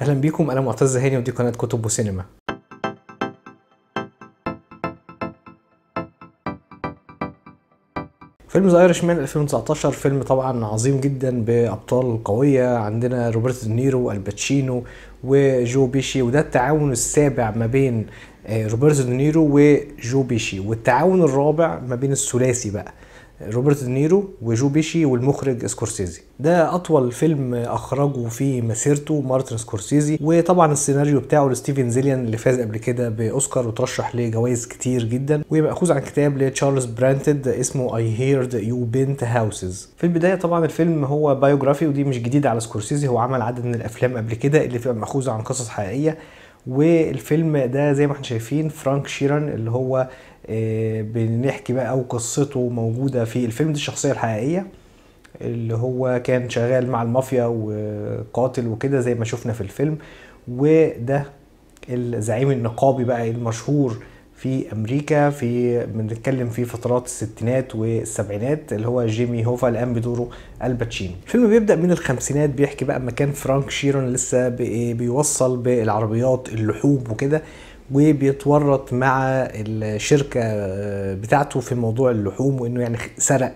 اهلا بيكم انا معتز هاني ودي قناه كتب وسينما فيلم ذا ايرش مان 2019 فيلم طبعا عظيم جدا بابطال قويه عندنا روبرت دينيرو الباتشينو وجو بيشي وده التعاون السابع ما بين آه، روبرت دينيرو وجو بيشي والتعاون الرابع ما بين الثلاثي بقى روبرت دينيرو وجو بيشي والمخرج سكورسيزي ده اطول فيلم اخرجه في مسيرته مارتن سكورسيزي وطبعا السيناريو بتاعه لستيفن زيليان اللي فاز قبل كده باوسكار وترشح لجوائز كتير جدا ومأخوذ عن كتاب لتشارلز برانتد اسمه اي هيرد يو بنت هاوسز في البدايه طبعا الفيلم هو بايوجرافي ودي مش جديده على سكورسيزي هو عمل عدد من الافلام قبل كده اللي بتبقى مأخوذه عن قصص حقيقيه والفيلم ده زي ما احنا شايفين فرانك شيران اللي هو آه، بنحكي بقى او قصته موجوده في الفيلم دي الشخصيه الحقيقيه اللي هو كان شغال مع المافيا وقاتل وكده زي ما شفنا في الفيلم وده الزعيم النقابي بقى المشهور في امريكا في بنتكلم في فترات الستينات والسبعينات اللي هو جيمي هوفا اللي قام بدوره الباتشينو الفيلم بيبدا من الخمسينات بيحكي بقى اما كان فرانك شيرون لسه بيوصل بالعربيات اللحوم وكده وبيتورط مع الشركه بتاعته في موضوع اللحوم وانه يعني سرق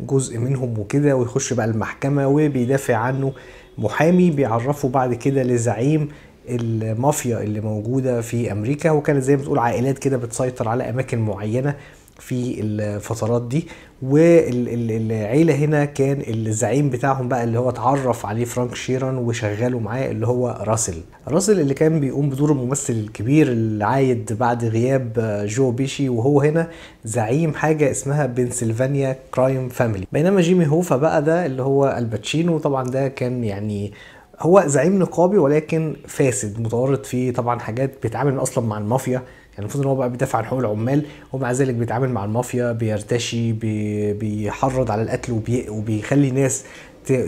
جزء منهم وكده ويخش بقى المحكمه وبيدافع عنه محامي بيعرفه بعد كده لزعيم المافيا اللي موجوده في امريكا وكانت زي ما بتقول عائلات كده بتسيطر على اماكن معينه في الفترات دي والعيله هنا كان الزعيم بتاعهم بقى اللي هو اتعرف عليه فرانك شيران وشغله معاه اللي هو راسل راسل اللي كان بيقوم بدور الممثل الكبير العايد بعد غياب جو بيشي وهو هنا زعيم حاجه اسمها بنسلفانيا كرايم فاميلي بينما جيمي هوفا بقى ده اللي هو الباتشينو طبعا ده كان يعني هو زعيم نقابي ولكن فاسد متورط فيه طبعا حاجات بيتعامل اصلا مع المافيا يعني المفروض ان هو بقى بيدافع عن حقوق العمال ومع ذلك بيتعامل مع المافيا بيرتشي بي بيحرض على القتل وبي وبيخلي ناس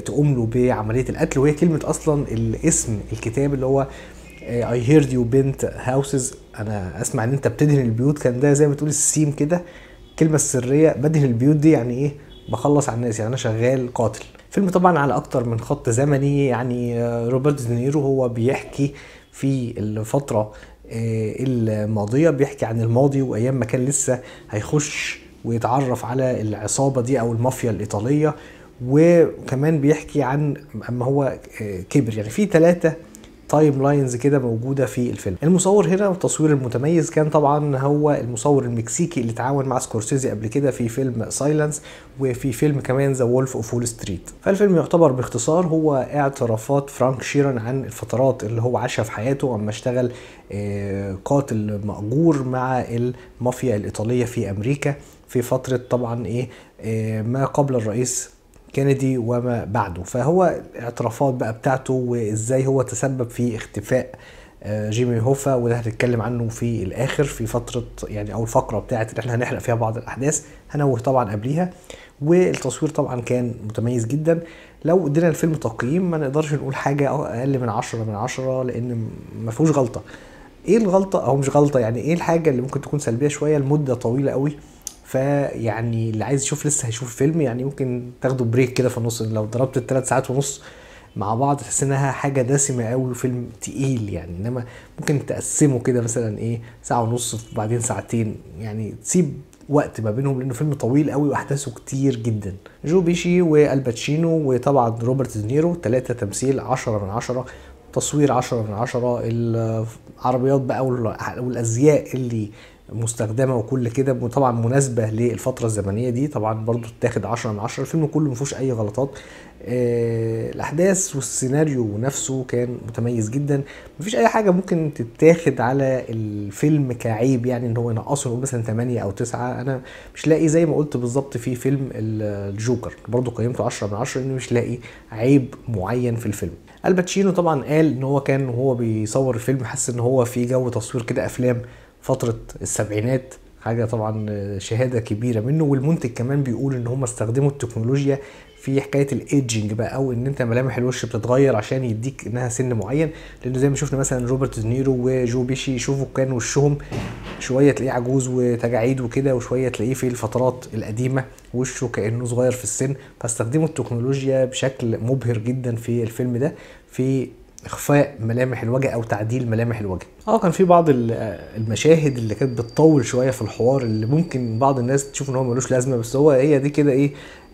تقوم له بعمليه القتل وهي كلمه اصلا الاسم الكتاب اللي هو اي هيرد يو بنت هاوسز انا اسمع ان انت بتدهن البيوت كان ده زي ما تقول السيم كده الكلمه السريه بدهن البيوت دي يعني ايه بخلص على الناس يعني انا شغال قاتل فيلم طبعا على اكتر من خط زمني يعني آه، روبرت دينيرو هو بيحكي في الفترة آه، الماضيه بيحكي عن الماضي وايام ما كان لسه هيخش ويتعرف على العصابه دي او المافيا الايطاليه وكمان بيحكي عن اما هو آه، كبر يعني في ثلاثه تايم لاينز كده موجوده في الفيلم المصور هنا والتصوير المتميز كان طبعا هو المصور المكسيكي اللي تعاون مع سكورسيزي قبل كده في فيلم سايلنس وفي فيلم كمان ذا وولف اوف وول ستريت فالفيلم يعتبر باختصار هو اعترافات فرانك شيرن عن الفترات اللي هو عاشها في حياته اما اشتغل آه، قاتل مأجور مع المافيا الإيطالية في أمريكا في فترة طبعا إيه آه، ما قبل الرئيس كينيدي وما بعده فهو اعترافات بقى بتاعته وازاي هو تسبب في اختفاء آه، جيمي هوفا وده هنتكلم عنه في الاخر في فتره يعني او الفقره بتاعت اللي احنا هنحرق فيها بعض الاحداث هنوه طبعا قبليها والتصوير طبعا كان متميز جدا لو ادينا الفيلم تقييم ما نقدرش نقول حاجه اقل من عشرة من عشرة لان ما فيهوش غلطه ايه الغلطه او مش غلطه يعني ايه الحاجه اللي ممكن تكون سلبيه شويه لمده طويله قوي فيعني اللي عايز يشوف لسه هيشوف فيلم يعني ممكن تاخدوا بريك كده في النص لو ضربت الثلاث ساعات ونص مع بعض تحس انها حاجه دسمه قوي وفيلم تقيل يعني انما ممكن تقسمه كده مثلا ايه ساعه ونص وبعدين ساعتين يعني تسيب وقت ما بينهم لانه فيلم طويل قوي واحداثه كتير جدا جو بيشي والباتشينو وطبعا روبرت دينيرو ثلاثة تمثيل 10 من 10 تصوير 10 من 10 العربيات بقى والازياء اللي مستخدمه وكل كده وطبعا مناسبه للفتره الزمنيه دي طبعا برضو اتاخد 10 من 10 الفيلم كله ما فيهوش اي غلطات آه الاحداث والسيناريو نفسه كان متميز جدا مفيش اي حاجه ممكن تتاخد على الفيلم كعيب يعني ان هو ينقصه مثلا 8 او 9 انا مش لاقي زي ما قلت بالظبط في فيلم الجوكر برضو قيمته 10 من 10 لان مش لاقي عيب معين في الفيلم الباتشينو طبعا قال ان هو كان وهو بيصور الفيلم حس ان هو في جو تصوير كده افلام فتره السبعينات حاجه طبعا شهاده كبيره منه والمنتج كمان بيقول ان هم استخدموا التكنولوجيا في حكايه الايدجنج بقى او ان انت ملامح الوش بتتغير عشان يديك انها سن معين لان زي ما شفنا مثلا روبرت دينيرو وجو بيشي شوفوا كان وشهم شويه تلاقيه عجوز وتجاعيد وكده وشويه تلاقيه في الفترات القديمه وشه كانه صغير في السن فاستخدموا التكنولوجيا بشكل مبهر جدا في الفيلم ده في اخفاء ملامح الوجه او تعديل ملامح الوجه اه كان في بعض المشاهد اللي كانت بتطول شويه في الحوار اللي ممكن بعض الناس تشوف ان هو ملوش لازمه بس هو هي دي كده ايه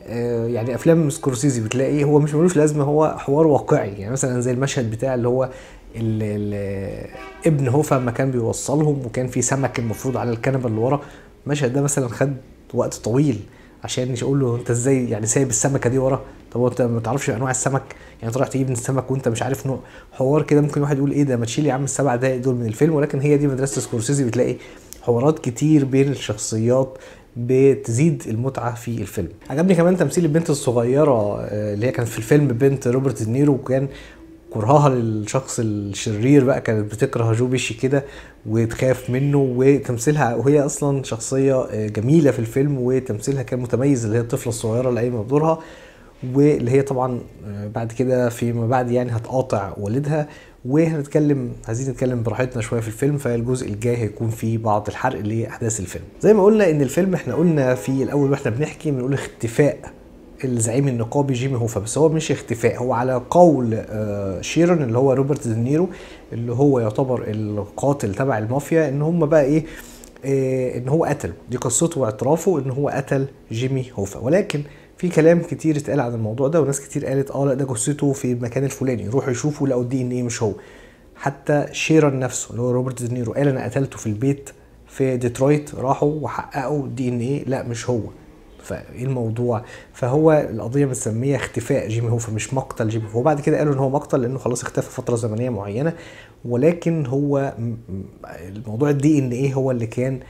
آه، يعني افلام سكورسيزي بتلاقي هو مش ملوش لازمه هو حوار واقعي يعني مثلا زي المشهد بتاع اللي هو اللي اللي ابن هوفا ما كان بيوصلهم وكان في سمك المفروض على الكنبه اللي ورا المشهد ده مثلا خد وقت طويل عشان يقول له انت ازاي يعني سايب السمكه دي ورا طب هو انت ما تعرفش انواع السمك يعني تروح تجيب من السمك وانت مش عارف نوع حوار كده ممكن واحد يقول ايه ده ما تشيل يا عم السبع دقايق دول من الفيلم ولكن هي دي مدرسه سكورسيزي بتلاقي حوارات كتير بين الشخصيات بتزيد المتعه في الفيلم عجبني كمان تمثيل البنت الصغيره آه، اللي هي كانت في الفيلم بنت روبرت دينيرو وكان كرهها للشخص الشرير بقى كانت بتكره جو بيشي كده وتخاف منه وتمثيلها وهي اصلا شخصيه آه، جميله في الفيلم وتمثيلها كان متميز اللي هي الطفله الصغيره اللي قايمه بدورها واللي هي طبعا آه، بعد كده فيما بعد يعني هتقاطع والدها وهنتكلم عايزين نتكلم براحتنا شويه في الفيلم فالجزء الجاي هيكون فيه بعض الحرق لاحداث الفيلم زي ما قلنا ان الفيلم احنا قلنا في الاول واحنا بنحكي بنقول اختفاء الزعيم النقابي جيمي هوفا بس هو مش اختفاء هو على قول آه، شيرون اللي هو روبرت دينيرو اللي هو يعتبر القاتل تبع المافيا ان هم بقى ايه آه، ان هو قتله دي قصته واعترافه ان هو قتل جيمي هوفا ولكن في كلام كتير اتقال عن الموضوع ده وناس كتير قالت اه لا ده جثته في المكان الفلاني روحوا يشوفوا لقوا الدي ان ايه مش هو حتى شيرن نفسه اللي هو روبرت دينيرو قال انا قتلته في البيت في ديترويت راحوا وحققوا الدي ان ايه لا مش هو فايه الموضوع فهو القضيه بنسميها اختفاء جيمي هوفا مش مقتل جيمي هوفا وبعد كده قالوا ان هو مقتل لانه خلاص اختفى فتره زمنيه معينه ولكن هو الموضوع الدي ان ايه هو اللي كان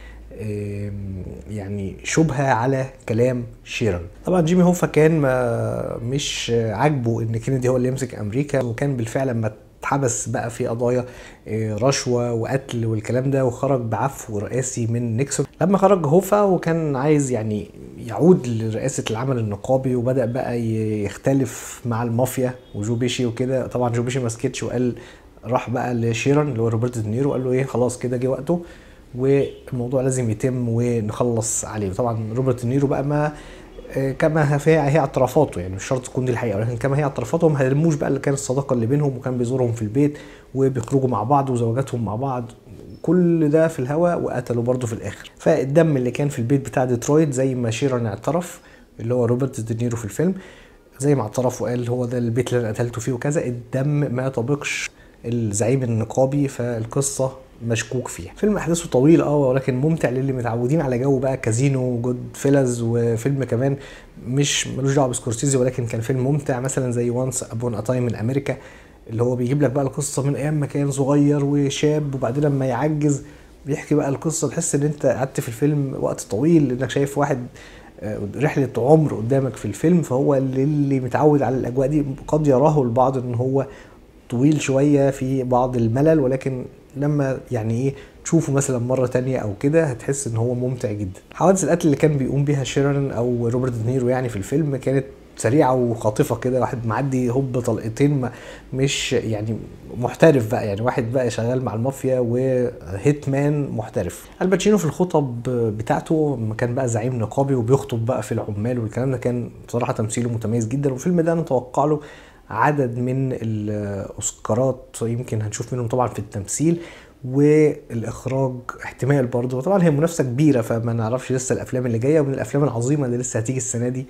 يعني شبهه على كلام شيرن طبعا جيمي هوفا كان ما مش عاجبه ان كينيدي هو اللي يمسك امريكا وكان بالفعل لما اتحبس بقى في قضايا آه، رشوه وقتل والكلام ده وخرج بعفو رئاسي من نيكسون لما خرج هوفا وكان عايز يعني يعود لرئاسه العمل النقابي وبدا بقى يختلف مع المافيا وجو بيشي وكده طبعا جو بيشي ما سكتش وقال راح بقى لشيران اللي هو روبرت دينيرو وقال له ايه خلاص كده جه وقته والموضوع لازم يتم ونخلص عليه وطبعا روبرت دينيرو بقى ما كما هي اعترافاته يعني مش شرط تكون دي الحقيقه ولكن كما هي اعترافاتهم ما هرموش بقى اللي كان الصداقه اللي بينهم وكان بيزورهم في البيت وبيخرجوا مع بعض وزوجاتهم مع بعض كل ده في الهواء وقتله برضه في الاخر فالدم اللي كان في البيت بتاع ديترويت زي ما شيران اعترف اللي هو روبرت دينيرو في الفيلم زي ما اعترف وقال هو ده البيت اللي انا قتلته فيه وكذا الدم ما طابقش الزعيم النقابي فالقصه مشكوك فيها فيلم احداثه طويل اه ولكن ممتع للي متعودين على جو بقى كازينو وجود فيلز وفيلم كمان مش ملوش دعوه بسكورسيزي ولكن كان فيلم ممتع مثلا زي وانس ابون ا تايم من امريكا اللي هو بيجيب لك بقى القصه من ايام ما كان صغير وشاب وبعدين لما يعجز بيحكي بقى القصه تحس ان انت قعدت في الفيلم وقت طويل انك شايف واحد آه، رحله عمر قدامك في الفيلم فهو اللي متعود على الاجواء دي قد يراه البعض ان هو طويل شويه في بعض الملل ولكن لما يعني ايه تشوفه مثلا مرة تانية أو كده هتحس إن هو ممتع جدا. حوادث القتل اللي كان بيقوم بيها شيرن أو روبرت دينيرو يعني في الفيلم كانت سريعه وخاطفه كده واحد معدي هوب طلقتين مش يعني محترف بقى يعني واحد بقى شغال مع المافيا وهيت مان محترف الباتشينو في الخطب بتاعته لما كان بقى زعيم نقابي وبيخطب بقى في العمال والكلام ده كان بصراحه تمثيله متميز جدا والفيلم ده انا اتوقع له عدد من الاوسكارات يمكن هنشوف منهم طبعا في التمثيل والاخراج احتمال برضه طبعا هي منافسه كبيره فما نعرفش لسه الافلام اللي جايه ومن الافلام العظيمه اللي لسه هتيجي السنه دي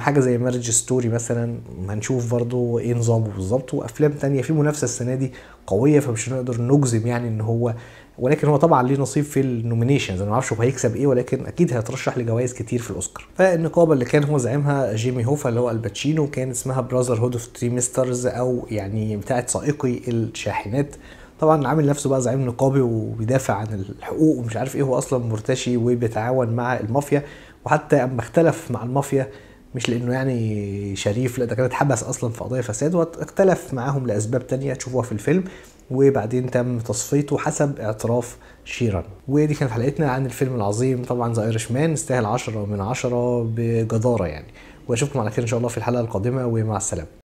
حاجه زي مارج ستوري مثلا هنشوف برضه ايه نظامه بالظبط وافلام تانية في منافسه السنه دي قويه فمش هنقدر نجزم يعني ان هو ولكن هو طبعا ليه نصيب في النومينيشنز انا ما اعرفش هو هيكسب ايه ولكن اكيد هيترشح لجوائز كتير في الاوسكار فالنقابه اللي كان هو زعيمها جيمي هوفا اللي هو الباتشينو كان اسمها براذر هود اوف تري ميسترز او يعني بتاعه سائقي الشاحنات طبعا عامل نفسه بقى زعيم نقابي وبيدافع عن الحقوق ومش عارف ايه هو اصلا مرتشي وبيتعاون مع المافيا وحتى اما اختلف مع المافيا مش لانه يعني شريف لا ده كان اتحبس اصلا في قضايا فساد واختلف معاهم لاسباب تانية تشوفوها في الفيلم وبعدين تم تصفيته حسب اعتراف شيران ودي كانت حلقتنا عن الفيلم العظيم طبعا ذا ايرش مان استاهل 10 من 10 بجداره يعني واشوفكم على خير ان شاء الله في الحلقه القادمه ومع السلامه